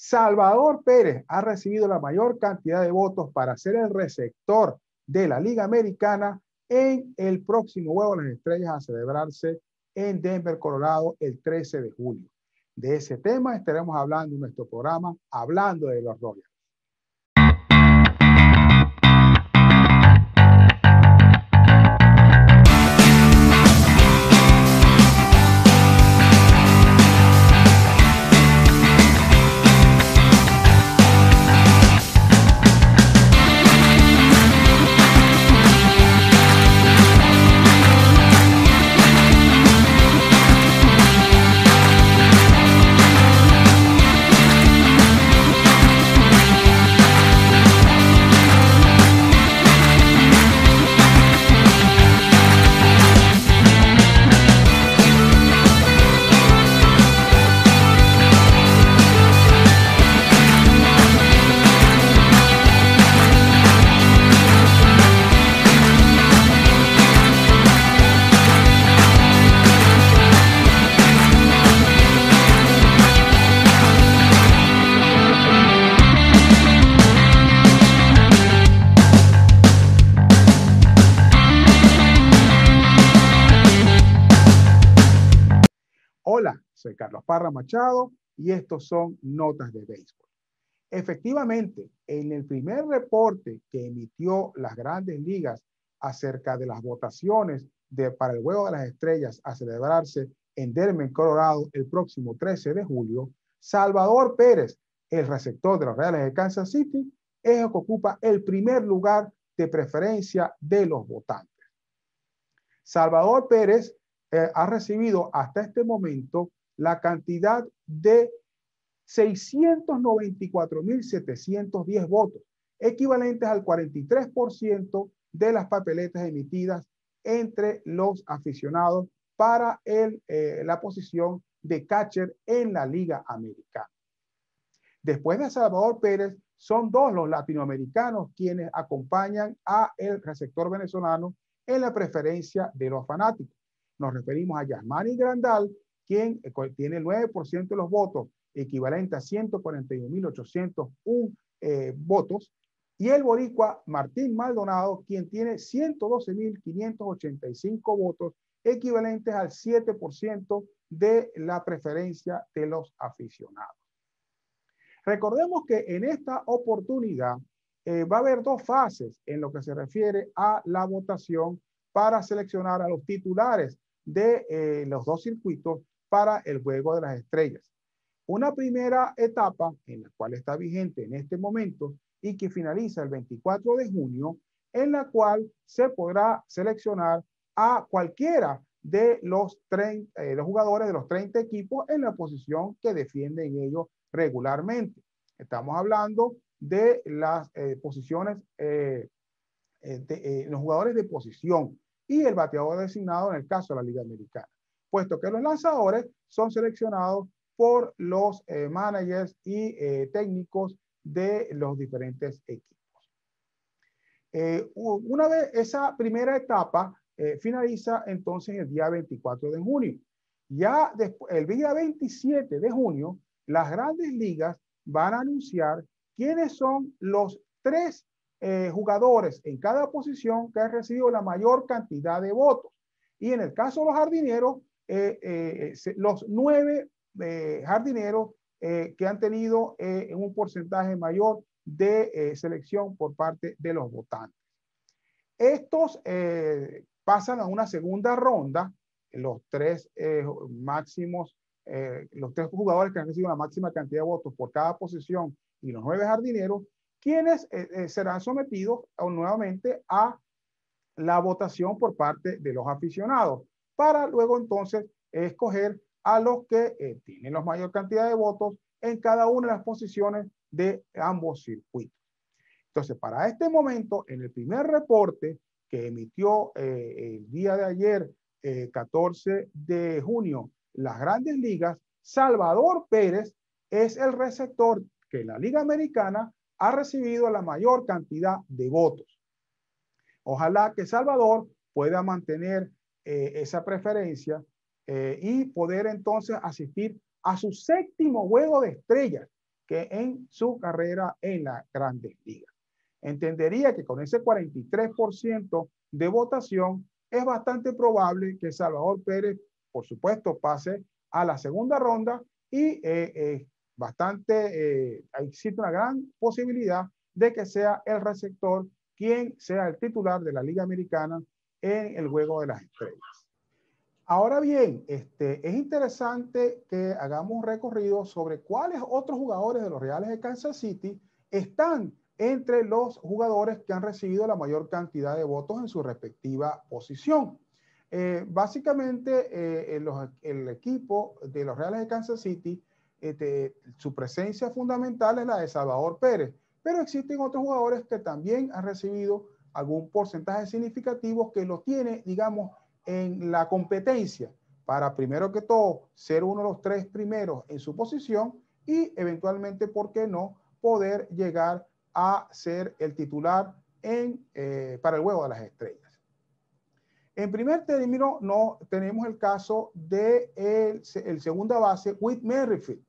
Salvador Pérez ha recibido la mayor cantidad de votos para ser el receptor de la Liga Americana en el próximo Juego de las Estrellas a celebrarse en Denver, Colorado, el 13 de julio. De ese tema estaremos hablando en nuestro programa, hablando de los Royals. Ramachado Machado y estos son notas de béisbol. Efectivamente, en el primer reporte que emitió las grandes ligas acerca de las votaciones de, para el Juego de las Estrellas a celebrarse en Dermen Colorado, el próximo 13 de julio, Salvador Pérez, el receptor de los Reales de Kansas City, es el que ocupa el primer lugar de preferencia de los votantes. Salvador Pérez eh, ha recibido hasta este momento la cantidad de 694.710 votos, equivalentes al 43% de las papeletas emitidas entre los aficionados para el, eh, la posición de catcher en la Liga Americana. Después de Salvador Pérez, son dos los latinoamericanos quienes acompañan a el receptor venezolano en la preferencia de los fanáticos. Nos referimos a Yasmani Grandal, quien eh, tiene el 9% de los votos, equivalente a 141.801 eh, votos, y el boricua Martín Maldonado, quien tiene 112.585 votos, equivalentes al 7% de la preferencia de los aficionados. Recordemos que en esta oportunidad eh, va a haber dos fases en lo que se refiere a la votación para seleccionar a los titulares de eh, los dos circuitos para el juego de las estrellas. Una primera etapa en la cual está vigente en este momento y que finaliza el 24 de junio, en la cual se podrá seleccionar a cualquiera de los, eh, jugadores de los 30 equipos en la posición que defienden ellos regularmente. Estamos hablando de las eh, posiciones, eh, de, los jugadores de posición y el bateador designado en el caso de la Liga Americana puesto que los lanzadores son seleccionados por los eh, managers y eh, técnicos de los diferentes equipos. Eh, una vez esa primera etapa finaliza entonces el día 24 de junio. Ya el día 27 de junio, las grandes ligas van a anunciar quiénes son los tres jugadores en cada posición que han recibido la mayor cantidad de votos. Y en el caso de los jardineros, eh, eh, los nueve eh, jardineros que han tenido un porcentaje mayor de selección por parte de los votantes. Estos pasan a una segunda ronda, los tres máximos los tres jugadores que han recibido la máxima cantidad de votos por cada posición y los nueve jardineros, quienes serán sometidos nuevamente a la votación por parte de los aficionados para luego entonces escoger a los que eh, tienen la mayor cantidad de votos en cada una de las posiciones de ambos circuitos. Entonces, para este momento, en el primer reporte que emitió eh, el día de ayer, 14 eh, de junio, las grandes ligas, Salvador Pérez es el receptor que la Liga Americana ha recibido la mayor cantidad de votos. Ojalá que Salvador pueda mantener eh, esa preferencia eh, y poder entonces asistir a su séptimo juego de estrellas que en su carrera en la Grandes Ligas. Entendería que con ese 43% de votación es bastante probable que Salvador Pérez, por supuesto, pase a la segunda ronda y eh, eh bastante, existe una gran posibilidad de que sea el receptor quien sea el titular de la Liga Americana en el juego de las estrellas. Ahora bien, este, es interesante que hagamos un recorrido sobre cuáles otros jugadores de los Reales de Kansas City están entre los jugadores que han recibido la mayor cantidad de votos en su respectiva posición. Eh, básicamente, eh, el, equipo de los Reales de Kansas City, este, su presencia fundamental es la de Salvador Pérez, pero existen otros jugadores que también han recibido algún porcentaje significativo que lo tiene, digamos, en la competencia para primero que todo ser uno de los tres primeros en su posición y eventualmente, ¿por qué no?, poder llegar a ser el titular eh, para el juego de las estrellas. En primer término, no, tenemos el caso de el, segunda base, Whit Merrifield,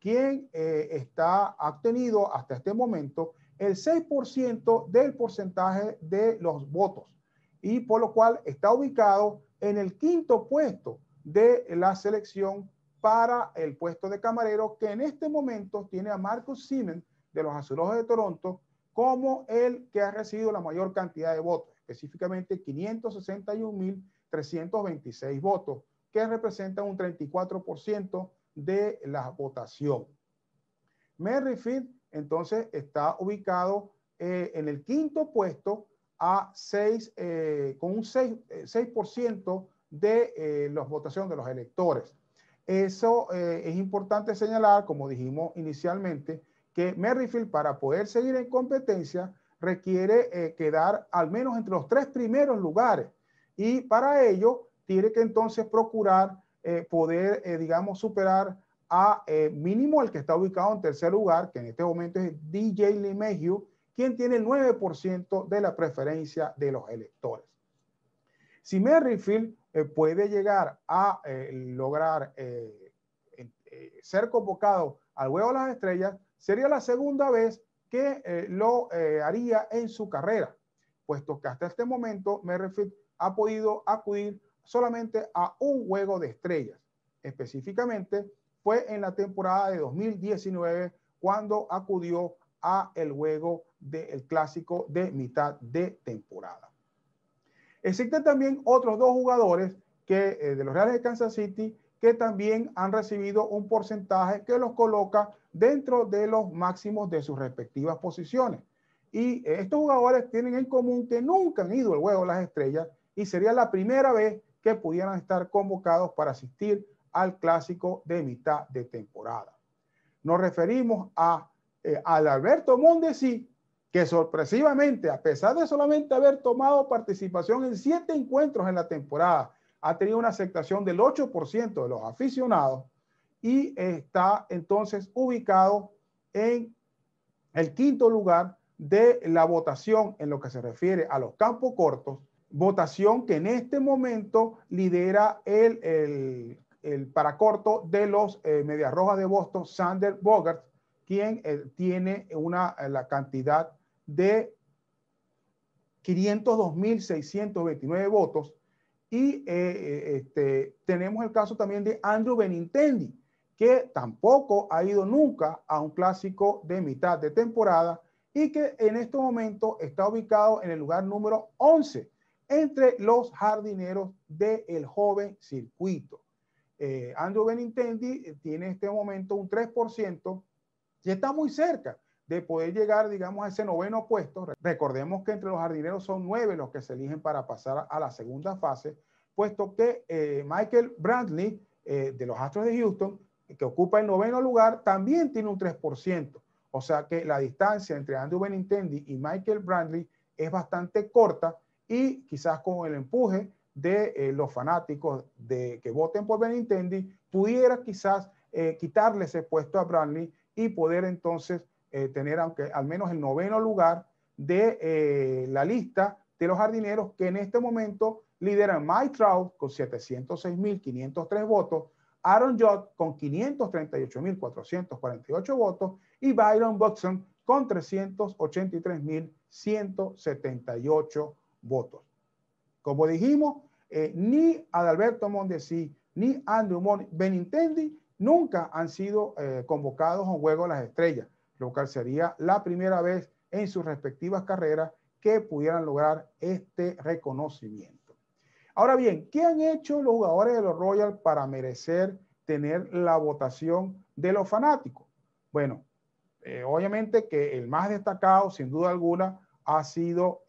quien eh, está obtenido hasta este momento el 6% del porcentaje de los votos y por lo cual está ubicado en el quinto puesto de la selección para el puesto de camarero que en este momento tiene a Marcus Simen de los Azulejos de Toronto como el que ha recibido la mayor cantidad de votos, específicamente 561.326 votos, que representan un 34% de la votación. Merrifield entonces está ubicado eh, en el quinto puesto a eh, con un 6%, eh, de la votación de los electores. Eso es importante señalar, como dijimos inicialmente, que Merrifield para poder seguir en competencia requiere quedar al menos entre los tres primeros lugares y para ello tiene que entonces procurar poder, digamos, superar a eh, mínimo el que está ubicado en tercer lugar, que en este momento es DJ Limegio, quien tiene el 9% de la preferencia de los electores. Si Merrifield eh, puede llegar a eh, lograr ser convocado al Juego de las estrellas, sería la segunda vez que lo haría en su carrera, puesto que hasta este momento Merrifield ha podido acudir solamente a un juego de estrellas, específicamente fue en la temporada de 2019 cuando acudió a el juego del clásico de mitad de temporada. Existen también otros dos jugadores que, eh, de los Reales de Kansas City que también han recibido un porcentaje que los coloca dentro de los máximos de sus respectivas posiciones. Y eh, estos jugadores tienen en común que nunca han ido al juego de las estrellas y sería la primera vez que pudieran estar convocados para asistir al clásico de mitad de temporada. Nos referimos a eh, al Alberto Mondesi, que sorpresivamente, a pesar de solamente haber tomado participación en siete encuentros en la temporada, ha tenido una aceptación del 8% de los aficionados y está entonces ubicado en el quinto lugar de la votación en lo que se refiere a los campos cortos, votación que en este momento lidera el el para corto de los eh, de Boston, Sander Bogart, quien eh, tiene una, eh, la cantidad de 502.629 votos. Y eh, este, tenemos el caso también de Andrew Benintendi, que tampoco ha ido nunca a un clásico de mitad de temporada y que en este momento está ubicado en el lugar número 11 entre los jardineros del joven circuito. Eh, Andrew Benintendi eh, tiene en este momento un 3% y está muy cerca de poder llegar, digamos, a ese noveno puesto. Recordemos que entre los jardineros son nueve los que se eligen para pasar a la segunda fase, puesto que eh, Michael Bradley, de los Astros de Houston, que ocupa el noveno lugar, también tiene un 3%. O sea que la distancia entre Andrew Benintendi y Michael Bradley es bastante corta y quizás con el empuje de eh, los fanáticos de que voten por Benintendi pudiera quizás eh, quitarle ese puesto a Bradley y poder entonces eh, tener aunque al menos el noveno lugar de la lista de los jardineros que en este momento lideran Mike Trout con 706.503 votos, Aaron Judd con 538.448 votos y Byron Buxton con 383.178 votos. Como dijimos, eh, ni Adalberto Mondesi ni Andrew Mon Benintendi nunca han sido eh, convocados a un juego de las estrellas, lo cual sería la primera vez en sus respectivas carreras que pudieran lograr este reconocimiento. Ahora bien, ¿qué han hecho los jugadores de los Royals para merecer tener la votación de los fanáticos? Bueno, eh, obviamente que el más destacado, sin duda alguna, ha sido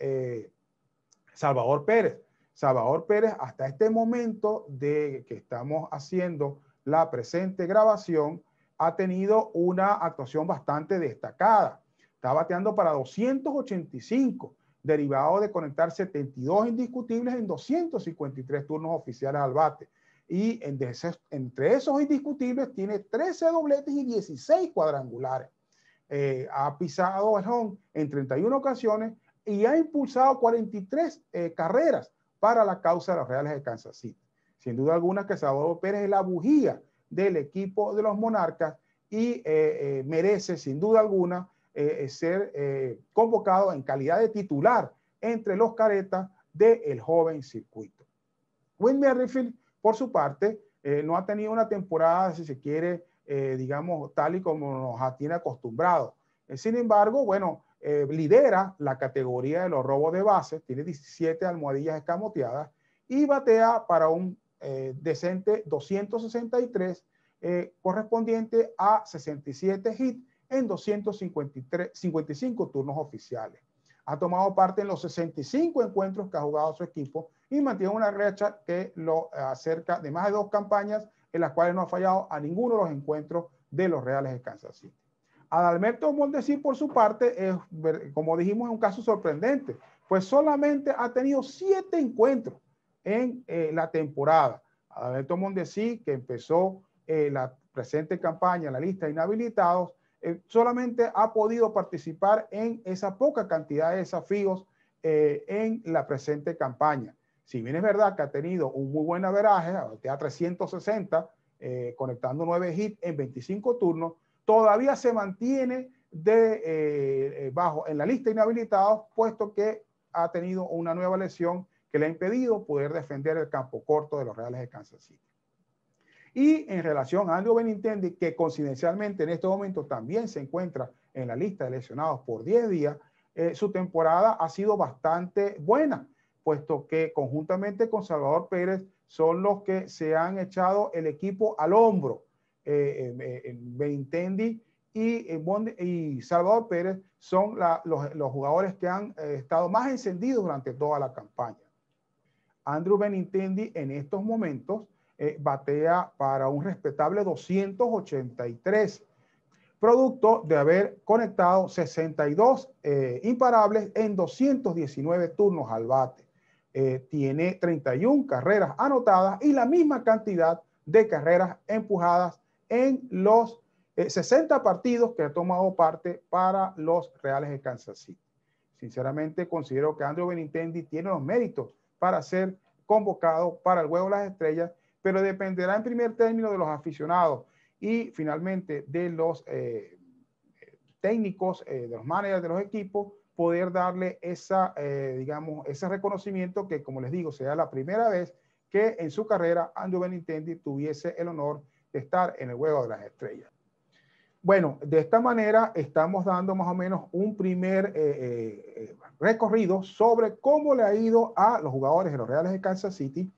Salvador Pérez, Salvador Pérez, hasta este momento de que estamos haciendo la presente grabación, ha tenido una actuación bastante destacada. Está bateando para 285, derivado de conectar 72 indiscutibles en 253 turnos oficiales al bate. Y entre esos indiscutibles tiene 13 dobletes y 16 cuadrangulares. Eh, ha pisado el en 31 ocasiones y ha impulsado 43 eh, carreras para la causa de los Reales de Kansas City. Sin duda alguna que Salvador Pérez es la bujía del equipo de los Monarcas y eh, eh, merece sin duda alguna eh, ser convocado en calidad de titular entre los caretas del joven circuito. Will Merrifield, por su parte, no ha tenido una temporada, si se quiere, digamos, tal y como nos tiene acostumbrado. sin embargo, bueno, eh, lidera la categoría de los robos de base, tiene 17 almohadillas escamoteadas y batea para un eh, decente 263 eh, correspondiente a 67 hits en 253, 55 turnos oficiales. Ha tomado parte en los 65 encuentros que ha jugado su equipo y mantiene una recha que lo acerca de más de dos campañas en las cuales no ha fallado a ninguno de los encuentros de los Reales de Kansas City. Adalberto Mondesi, por su parte, es, como dijimos, es un caso sorprendente, pues solamente ha tenido siete encuentros en eh, la temporada. Adalberto Mondesi, que empezó eh, la presente campaña, la lista de inhabilitados, eh, solamente ha podido participar en esa poca cantidad de desafíos en la presente campaña. Si bien es verdad que ha tenido un muy buen averaje, a 360, conectando nueve hits en 25 turnos, todavía se mantiene de, eh, eh, bajo en la lista de inhabilitados, puesto que ha tenido una nueva lesión que le ha impedido poder defender el campo corto de los Reales de Kansas City. Y en relación a Andrew Benintendi, que coincidencialmente en este momento también se encuentra en la lista de lesionados por 10 días, eh, su temporada ha sido bastante buena, puesto que conjuntamente con Salvador Pérez son los que se han echado el equipo al hombro eh, eh, Benintendi eh, y, Salvador Pérez son los, jugadores que han estado más encendidos durante toda la campaña. Andrew Benintendi en estos momentos batea para un respetable 283, producto de haber conectado 62 imparables en 219 turnos al bate. tiene 31 carreras anotadas y la misma cantidad de carreras empujadas en los 60 eh, partidos que ha tomado parte para los Reales de Kansas City. Sinceramente, considero que Andrew Benintendi tiene los méritos para ser convocado para el juego de las estrellas, pero dependerá en primer término de los aficionados y finalmente de los eh, técnicos, eh, de los managers de los equipos, poder darle esa, digamos, ese reconocimiento que, como les digo, sea la primera vez que en su carrera Andrew Benintendi tuviese el honor estar en el juego de las estrellas. Bueno, de esta manera estamos dando más o menos un primer eh, eh, eh, recorrido sobre cómo le ha ido a los jugadores de los Reales de Kansas City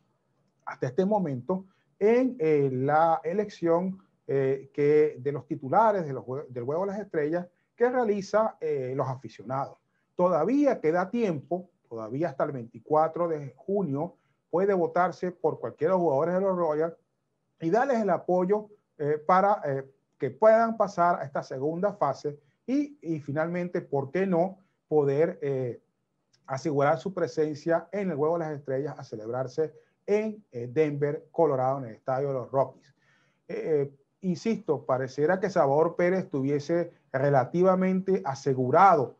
hasta este momento en la elección que, de los titulares de los, del juego de las estrellas que realiza los aficionados. Todavía queda tiempo, todavía hasta el 24 de junio puede votarse por cualquiera de los jugadores de los Royals y darles el apoyo eh, para eh, que puedan pasar a esta segunda fase y, y finalmente, ¿por qué no poder eh, asegurar su presencia en el Juego de las Estrellas a celebrarse en Denver, Colorado, en el Estadio de los Rockies? insisto, pareciera que Salvador Pérez tuviese relativamente asegurado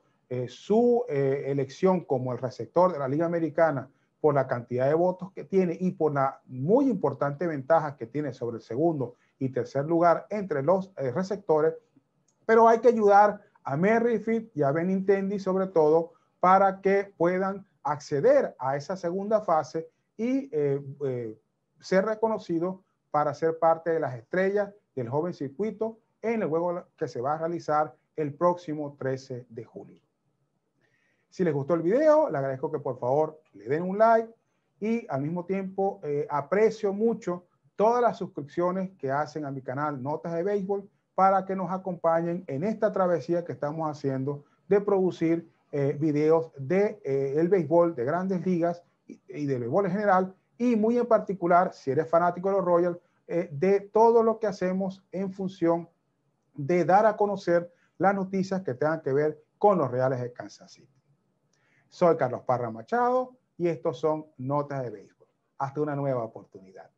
su elección como el receptor de la Liga Americana por la cantidad de votos que tiene y por la muy importante ventaja que tiene sobre el segundo y tercer lugar entre los eh, receptores, pero hay que ayudar a Merrifield y a Benintendi sobre todo para que puedan acceder a esa segunda fase y eh, eh, ser reconocidos para ser parte de las estrellas del joven circuito en el juego que se va a realizar el próximo 13 de julio. Si les gustó el video, le agradezco que por favor le den un like y al mismo tiempo eh, aprecio mucho todas las suscripciones que hacen a mi canal Notas de Béisbol para que nos acompañen en esta travesía que estamos haciendo de producir eh, videos de eh, el béisbol de grandes ligas y, y del béisbol en general y muy en particular, si eres fanático de los Royals, de todo lo que hacemos en función de dar a conocer las noticias que tengan que ver con los Reales de Kansas City. Soy Carlos Parra Machado y estos son Notas de Béisbol. Hasta una nueva oportunidad.